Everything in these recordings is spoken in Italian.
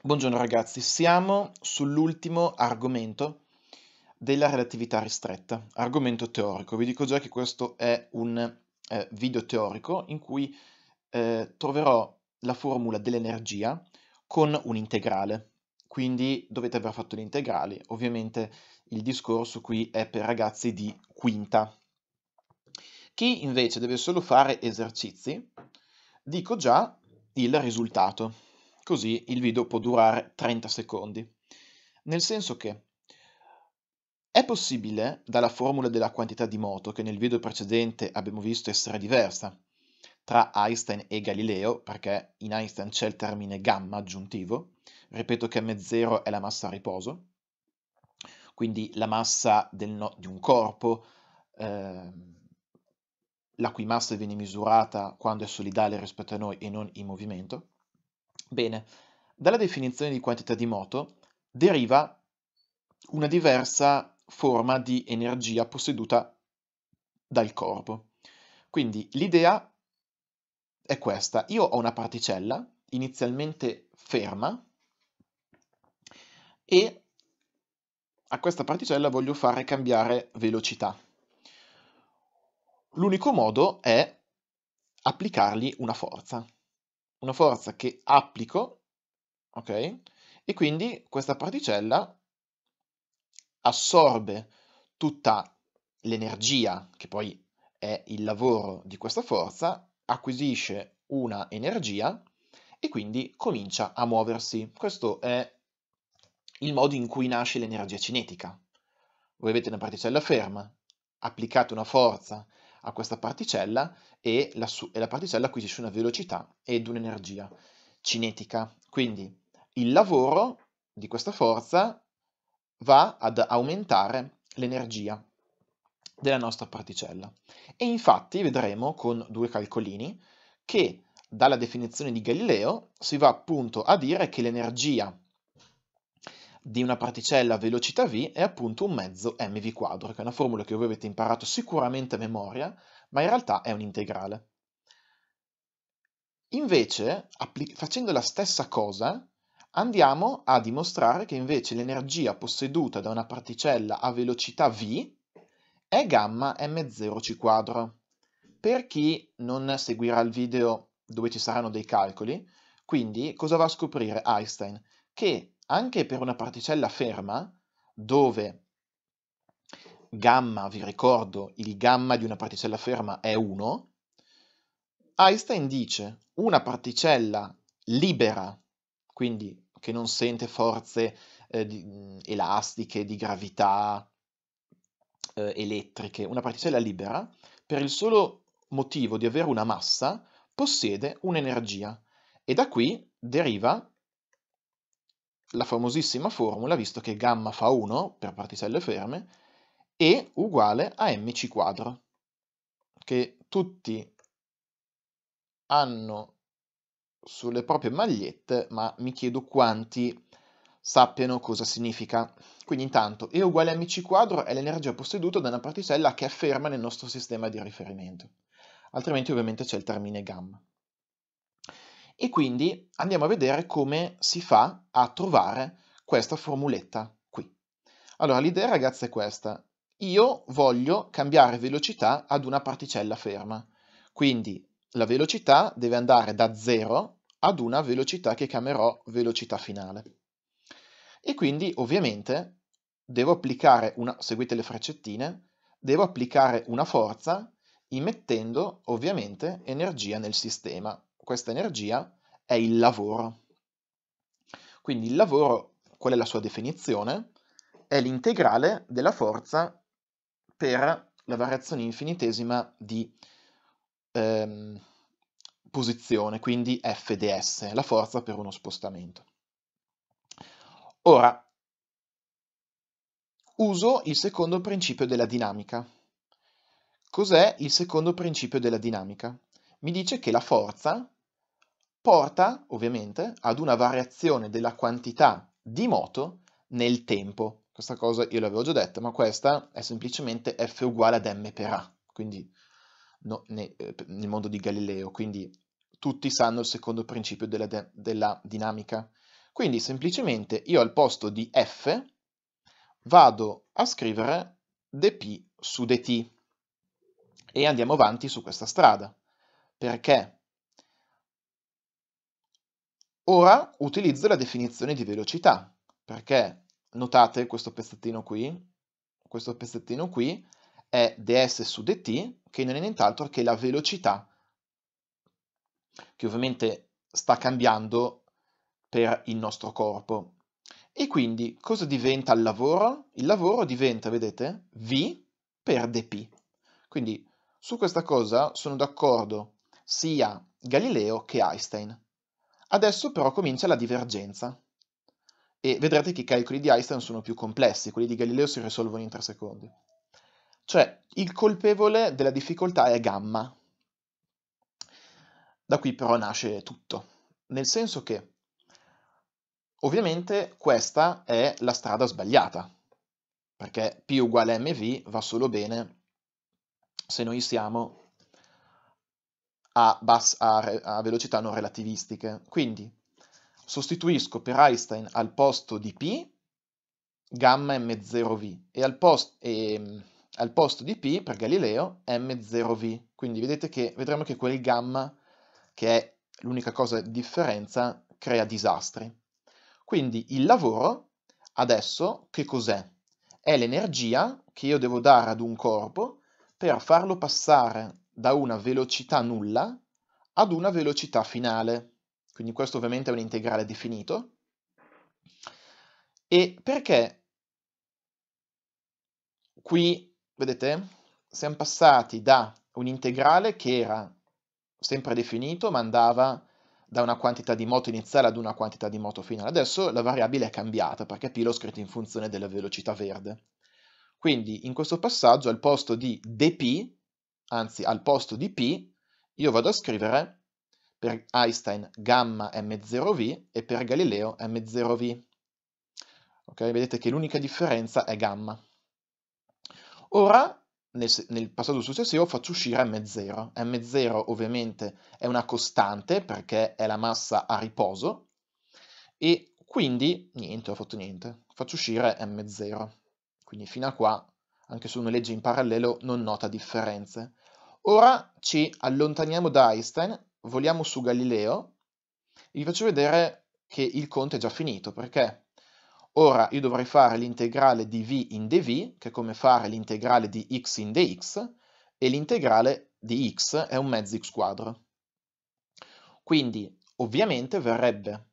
Buongiorno ragazzi, siamo sull'ultimo argomento della relatività ristretta, argomento teorico. Vi dico già che questo è un eh, video teorico in cui eh, troverò la formula dell'energia con un integrale, quindi dovete aver fatto gli integrali. Ovviamente il discorso qui è per ragazzi di quinta. Chi invece deve solo fare esercizi, dico già il risultato. Così il video può durare 30 secondi. Nel senso che è possibile, dalla formula della quantità di moto, che nel video precedente abbiamo visto essere diversa, tra Einstein e Galileo, perché in Einstein c'è il termine gamma aggiuntivo, ripeto che M0 è la massa a riposo, quindi la massa no di un corpo, eh, la cui massa viene misurata quando è solidale rispetto a noi e non in movimento, Bene, dalla definizione di quantità di moto deriva una diversa forma di energia posseduta dal corpo. Quindi l'idea è questa. Io ho una particella inizialmente ferma e a questa particella voglio fare cambiare velocità. L'unico modo è applicargli una forza una forza che applico, ok? E quindi questa particella assorbe tutta l'energia, che poi è il lavoro di questa forza, acquisisce una energia e quindi comincia a muoversi. Questo è il modo in cui nasce l'energia cinetica. Voi avete una particella ferma, applicate una forza a questa particella e la, su- e la particella acquisisce una velocità ed un'energia cinetica. Quindi il lavoro di questa forza va ad aumentare l'energia della nostra particella. E infatti vedremo con due calcolini che dalla definizione di Galileo si va appunto a dire che l'energia di una particella a velocità v è appunto un mezzo mv quadro, che è una formula che voi avete imparato sicuramente a memoria, ma in realtà è un integrale. Invece, facendo la stessa cosa, andiamo a dimostrare che invece l'energia posseduta da una particella a velocità v è gamma m0c quadro. Per chi non seguirà il video dove ci saranno dei calcoli, quindi cosa va a scoprire Einstein? Che anche per una particella ferma, dove gamma, vi ricordo, il gamma di una particella ferma è 1, Einstein dice una particella libera, quindi che non sente forze eh, di, elastiche, di gravità, eh, elettriche, una particella libera, per il solo motivo di avere una massa, possiede un'energia. E da qui deriva la famosissima formula, visto che gamma fa 1 per particelle ferme, E uguale a mc quadro, che tutti hanno sulle proprie magliette, ma mi chiedo quanti sappiano cosa significa. Quindi intanto E uguale a mc quadro è l'energia posseduta da una particella che è ferma nel nostro sistema di riferimento, altrimenti ovviamente c'è il termine gamma. E quindi andiamo a vedere come si fa a trovare questa formuletta qui. Allora, l'idea ragazzi è questa. Io voglio cambiare velocità ad una particella ferma. Quindi la velocità deve andare da 0 ad una velocità che chiamerò velocità finale. E quindi ovviamente devo applicare una, seguite le freccettine, devo applicare una forza immettendo ovviamente energia nel sistema questa energia è il lavoro. Quindi il lavoro, qual è la sua definizione? È l'integrale della forza per la variazione infinitesima di ehm, posizione, quindi FDS, la forza per uno spostamento. Ora, uso il secondo principio della dinamica. Cos'è il secondo principio della dinamica? Mi dice che la forza porta ovviamente ad una variazione della quantità di moto nel tempo. Questa cosa io l'avevo già detta, ma questa è semplicemente F uguale ad M per A, quindi no, ne, eh, nel mondo di Galileo, quindi tutti sanno il secondo principio della, de, della dinamica. Quindi semplicemente io al posto di F vado a scrivere dP su dt e andiamo avanti su questa strada, perché Ora utilizzo la definizione di velocità, perché notate questo pezzettino qui, questo pezzettino qui è ds su dt, che non è nient'altro che la velocità, che ovviamente sta cambiando per il nostro corpo. E quindi cosa diventa il lavoro? Il lavoro diventa, vedete, v per dp. Quindi su questa cosa sono d'accordo sia Galileo che Einstein. Adesso però comincia la divergenza. E vedrete che i calcoli di Einstein sono più complessi, quelli di Galileo si risolvono in 3 secondi. Cioè, il colpevole della difficoltà è gamma. Da qui però nasce tutto, nel senso che ovviamente questa è la strada sbagliata, perché P uguale mv va solo bene se noi siamo a, bas- a, re- a velocità non relativistiche. Quindi sostituisco per Einstein al posto di P gamma m0v e al, post- e al posto di P per Galileo m0v. Quindi vedete che vedremo che quel gamma, che è l'unica cosa di differenza, crea disastri. Quindi il lavoro adesso che cos'è? È l'energia che io devo dare ad un corpo per farlo passare da una velocità nulla ad una velocità finale. Quindi questo ovviamente è un integrale definito. E perché qui, vedete, siamo passati da un integrale che era sempre definito, ma andava da una quantità di moto iniziale ad una quantità di moto finale. Adesso la variabile è cambiata perché P l'ho scritto in funzione della velocità verde. Quindi in questo passaggio al posto di dp anzi al posto di P, io vado a scrivere per Einstein gamma m0v e per Galileo m0v. Ok, vedete che l'unica differenza è gamma. Ora, nel, nel passaggio successivo, faccio uscire m0. m0 ovviamente è una costante perché è la massa a riposo e quindi niente, ho fatto niente. Faccio uscire m0. Quindi fino a qua anche se uno legge in parallelo, non nota differenze. Ora ci allontaniamo da Einstein, voliamo su Galileo, e vi faccio vedere che il conto è già finito, perché ora io dovrei fare l'integrale di v in dv, che è come fare l'integrale di x in dx, e l'integrale di x è un mezzo x quadro. Quindi, ovviamente, verrebbe,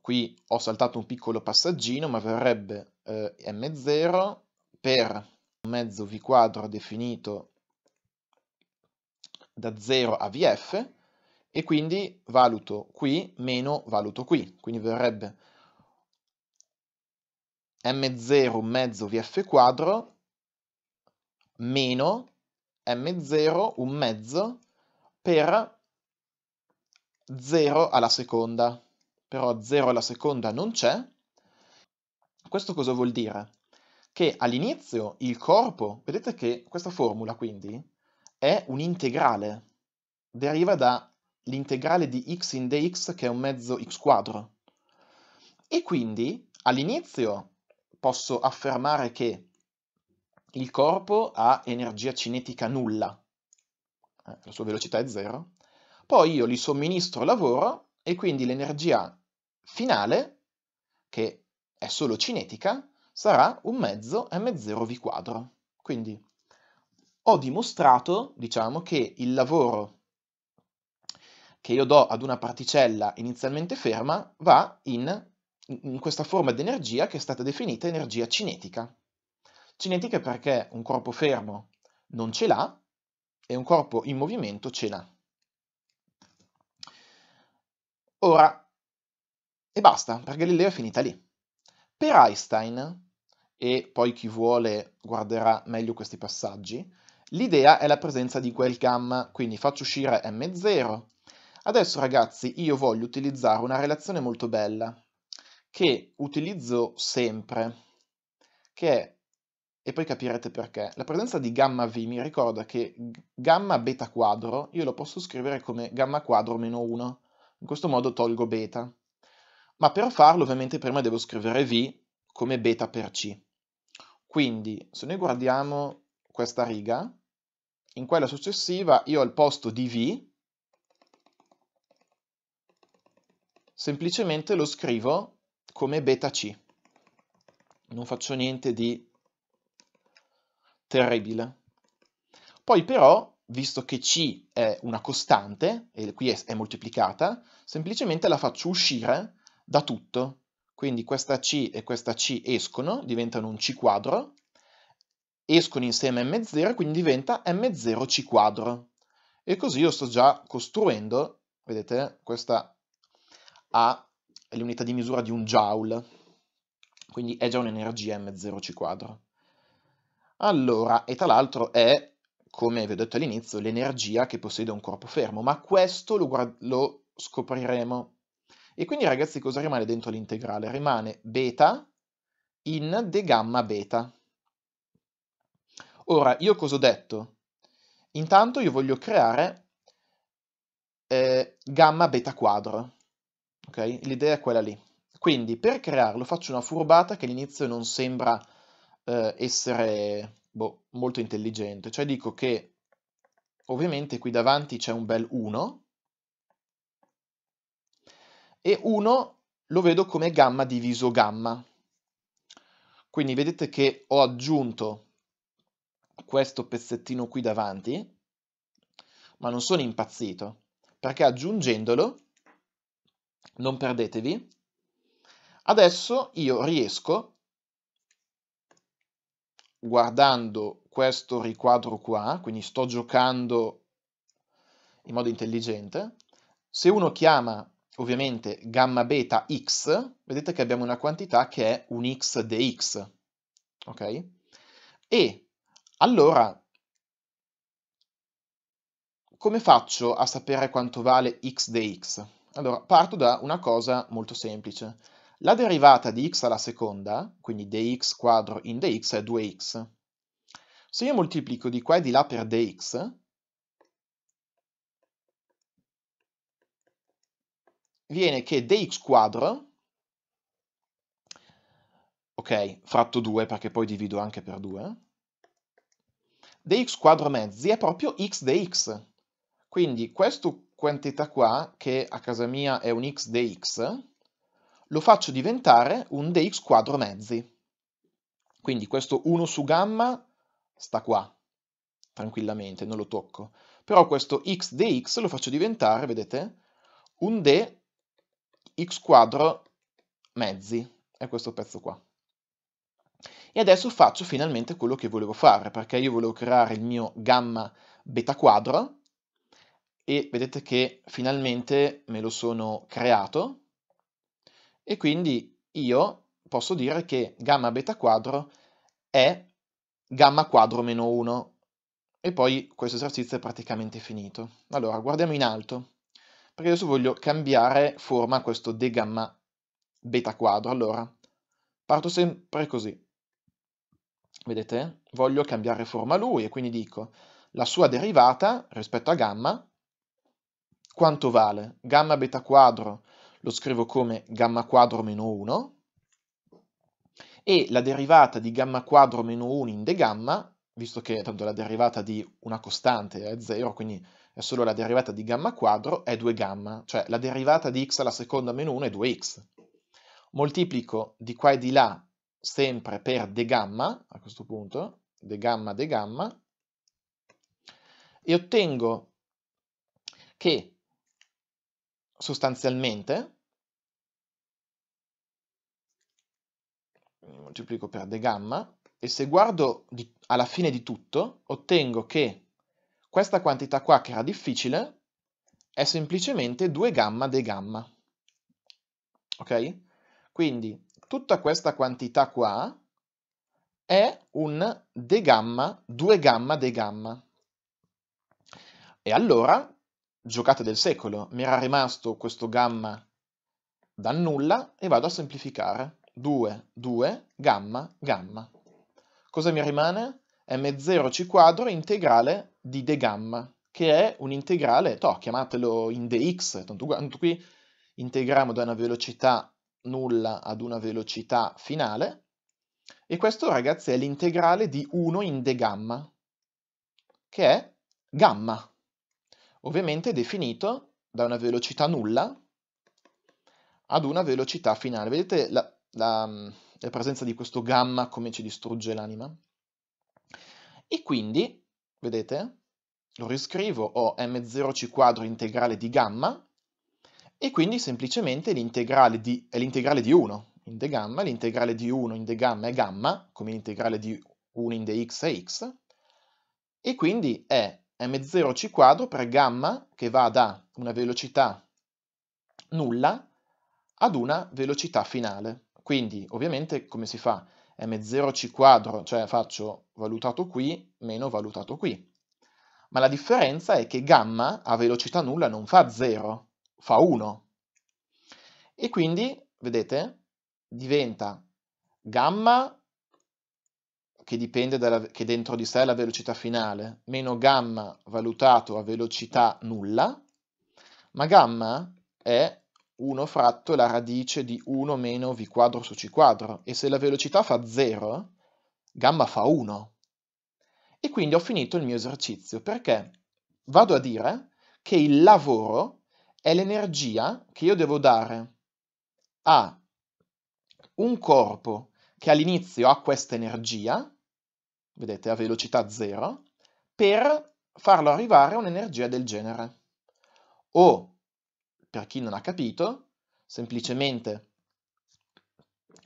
qui ho saltato un piccolo passaggino, ma verrebbe eh, m0 per un mezzo V quadro definito da 0 a VF e quindi valuto qui meno valuto qui, quindi verrebbe M0 un mezzo VF quadro meno M0 un mezzo per 0 alla seconda, però 0 alla seconda non c'è. Questo cosa vuol dire? che all'inizio il corpo, vedete che questa formula quindi è un integrale, deriva dall'integrale di x in dx che è un mezzo x quadro. E quindi all'inizio posso affermare che il corpo ha energia cinetica nulla, eh, la sua velocità è zero, poi io gli somministro lavoro e quindi l'energia finale, che è solo cinetica, sarà un mezzo m0v quadro. Quindi ho dimostrato, diciamo, che il lavoro che io do ad una particella inizialmente ferma va in, in questa forma di energia che è stata definita energia cinetica. Cinetica perché un corpo fermo non ce l'ha e un corpo in movimento ce l'ha. Ora, e basta, perché l'idea è finita lì. Per Einstein e poi chi vuole guarderà meglio questi passaggi. L'idea è la presenza di quel gamma, quindi faccio uscire M0. Adesso ragazzi io voglio utilizzare una relazione molto bella che utilizzo sempre, che è, e poi capirete perché, la presenza di gamma V mi ricorda che gamma beta quadro io lo posso scrivere come gamma quadro meno 1, in questo modo tolgo beta. Ma per farlo ovviamente prima devo scrivere V come beta per C. Quindi se noi guardiamo questa riga, in quella successiva io al posto di V semplicemente lo scrivo come beta C. Non faccio niente di terribile. Poi però, visto che C è una costante, e qui è, moltiplicata, semplicemente la faccio uscire da tutto. Quindi questa C e questa C escono, diventano un C quadro, escono insieme a M0 quindi diventa M0C quadro. E così io sto già costruendo, vedete, questa A è l'unità di misura di un joule, quindi è già un'energia M0C quadro. Allora, e tra l'altro è, come vi ho detto all'inizio, l'energia che possiede un corpo fermo, ma questo lo, lo scopriremo e quindi ragazzi cosa rimane dentro l'integrale? Rimane beta in de gamma beta. Ora, io cosa ho detto? Intanto io voglio creare eh, gamma beta quadro. ok? L'idea è quella lì. Quindi per crearlo faccio una furbata che all'inizio non sembra eh, essere boh, molto intelligente. Cioè dico che ovviamente qui davanti c'è un bel 1 e 1 lo vedo come gamma diviso gamma. Quindi vedete che ho aggiunto questo pezzettino qui davanti, ma non sono impazzito, perché aggiungendolo, non perdetevi, adesso io riesco, guardando questo riquadro qua, quindi sto giocando in modo intelligente, se uno chiama ovviamente gamma beta x, vedete che abbiamo una quantità che è un x dx, ok? E allora, come faccio a sapere quanto vale x dx? Allora, parto da una cosa molto semplice. La derivata di x alla seconda, quindi dx quadro in dx, è 2x. Se io moltiplico di qua e di là per dx, viene che dx quadro, ok, fratto 2 perché poi divido anche per 2, dx quadro mezzi è proprio x dx. Quindi questa quantità qua, che a casa mia è un x dx, lo faccio diventare un dx quadro mezzi. Quindi questo 1 su gamma sta qua, tranquillamente, non lo tocco. Però questo x dx lo faccio diventare, vedete, un d x quadro mezzi, è questo pezzo qua. E adesso faccio finalmente quello che volevo fare, perché io volevo creare il mio gamma beta quadro, e vedete che finalmente me lo sono creato, e quindi io posso dire che gamma beta quadro è gamma quadro meno 1, e poi questo esercizio è praticamente finito. Allora, guardiamo in alto preso voglio cambiare forma questo d gamma beta quadro. Allora, parto sempre così. Vedete? Voglio cambiare forma lui e quindi dico la sua derivata rispetto a gamma quanto vale? Gamma beta quadro lo scrivo come gamma quadro meno 1 e la derivata di gamma quadro meno 1 in d gamma, visto che tanto la derivata di una costante è 0, quindi è solo la derivata di gamma quadro è 2 gamma, cioè la derivata di x alla seconda meno 1 è 2x. Moltiplico di qua e di là sempre per d gamma, a questo punto, d gamma d gamma, e ottengo che sostanzialmente moltiplico per d gamma e se guardo di, alla fine di tutto ottengo che questa quantità qua, che era difficile, è semplicemente 2 gamma de gamma. Ok? Quindi tutta questa quantità qua è un de gamma, 2 gamma de gamma. E allora, giocate del secolo, mi era rimasto questo gamma da nulla e vado a semplificare. 2, 2, gamma, gamma. Cosa mi rimane? m0c quadro integrale di de gamma, che è un integrale, toh, chiamatelo in dx, tanto quanto qui integriamo da una velocità nulla ad una velocità finale, e questo ragazzi è l'integrale di 1 in de gamma, che è gamma, ovviamente definito da una velocità nulla ad una velocità finale. Vedete la, la, la presenza di questo gamma come ci distrugge l'anima? E quindi, vedete, lo riscrivo, ho m0c quadro integrale di gamma, e quindi semplicemente l'integrale di, è l'integrale di 1 in de gamma, l'integrale di 1 in de gamma è gamma, come l'integrale di 1 in de x è x, e quindi è m0c quadro per gamma che va da una velocità nulla ad una velocità finale. Quindi, ovviamente, come si fa? m0c quadro, cioè faccio valutato qui meno valutato qui. Ma la differenza è che gamma a velocità nulla non fa 0, fa 1. E quindi, vedete, diventa gamma che dipende dalla, che dentro di sé è la velocità finale, meno gamma valutato a velocità nulla, ma gamma è 1 fratto la radice di 1 meno v quadro su c quadro e se la velocità fa 0, gamma fa 1. E quindi ho finito il mio esercizio perché vado a dire che il lavoro è l'energia che io devo dare a un corpo che all'inizio ha questa energia, vedete a velocità 0, per farlo arrivare a un'energia del genere. O per chi non ha capito, semplicemente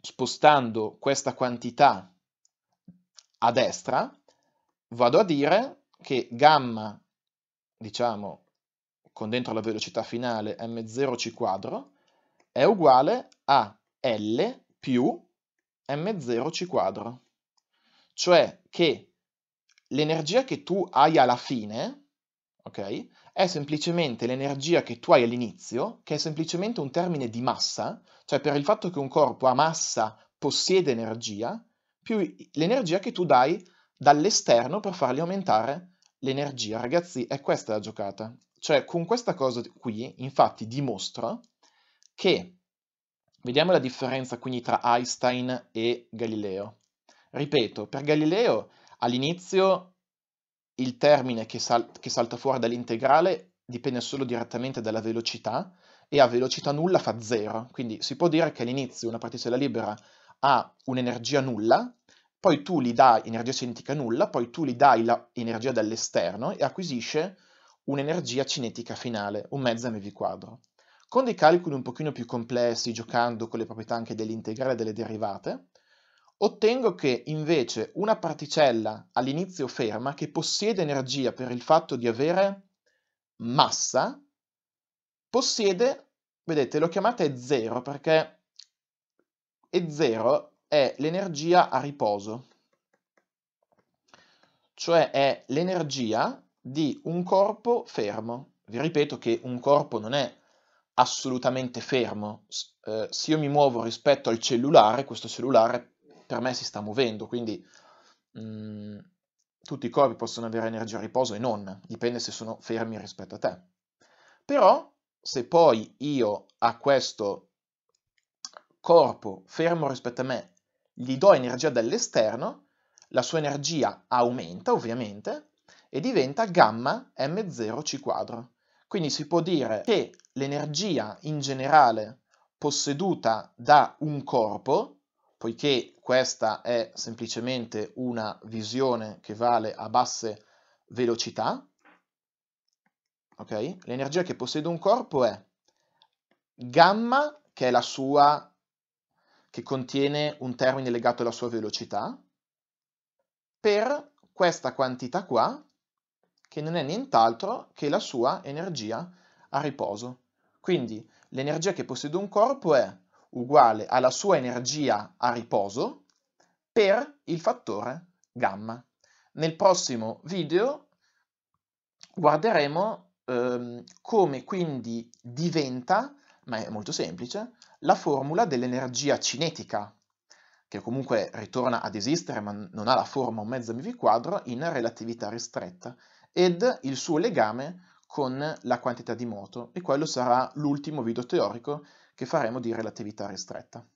spostando questa quantità a destra, vado a dire che gamma, diciamo, con dentro la velocità finale m0c quadro, è uguale a L più m0c quadro. Cioè che l'energia che tu hai alla fine, ok, è semplicemente l'energia che tu hai all'inizio, che è semplicemente un termine di massa, cioè per il fatto che un corpo ha massa possiede energia, più l'energia che tu dai dall'esterno per fargli aumentare l'energia. Ragazzi, è questa la giocata. Cioè, con questa cosa qui, infatti, dimostro che... Vediamo la differenza quindi tra Einstein e Galileo. Ripeto, per Galileo all'inizio il termine che, sal- che salta fuori dall'integrale dipende solo direttamente dalla velocità e a velocità nulla fa 0. Quindi si può dire che all'inizio una particella libera ha un'energia nulla, poi tu gli dai energia cinetica nulla, poi tu gli dai l'energia dall'esterno e acquisisce un'energia cinetica finale, un mezzo mv quadro. Con dei calcoli un pochino più complessi, giocando con le proprietà anche dell'integrale e delle derivate, ottengo che invece una particella all'inizio ferma che possiede energia per il fatto di avere massa, possiede, vedete, l'ho chiamata E0 perché E0 è l'energia a riposo, cioè è l'energia di un corpo fermo. Vi ripeto che un corpo non è assolutamente fermo, eh, se io mi muovo rispetto al cellulare, questo cellulare per me si sta muovendo, quindi mh, mhmm, tutti i corpi possono avere energia a riposo e non, dipende se sono fermi rispetto a te. Però se poi io a questo corpo fermo rispetto a me gli do energia dall'esterno, la sua energia aumenta ovviamente e diventa gamma m0c quadro. Quindi si può dire che l'energia in generale posseduta da un corpo poiché questa è semplicemente una visione che vale a basse velocità, okay? l'energia che possiede un corpo è gamma, che è la sua, che contiene un termine legato alla sua velocità, per questa quantità qua, che non è nient'altro che la sua energia a riposo. Quindi l'energia che possiede un corpo è uguale alla sua energia a riposo per il fattore gamma. Nel prossimo video guarderemo ehm, come quindi diventa, ma è molto semplice, la formula dell'energia cinetica, che comunque ritorna ad esistere ma non ha la forma un mezzo mv quadro, in relatività ristretta, ed il suo legame con la quantità di moto, e quello sarà l'ultimo video teorico che faremo di relatività ristretta.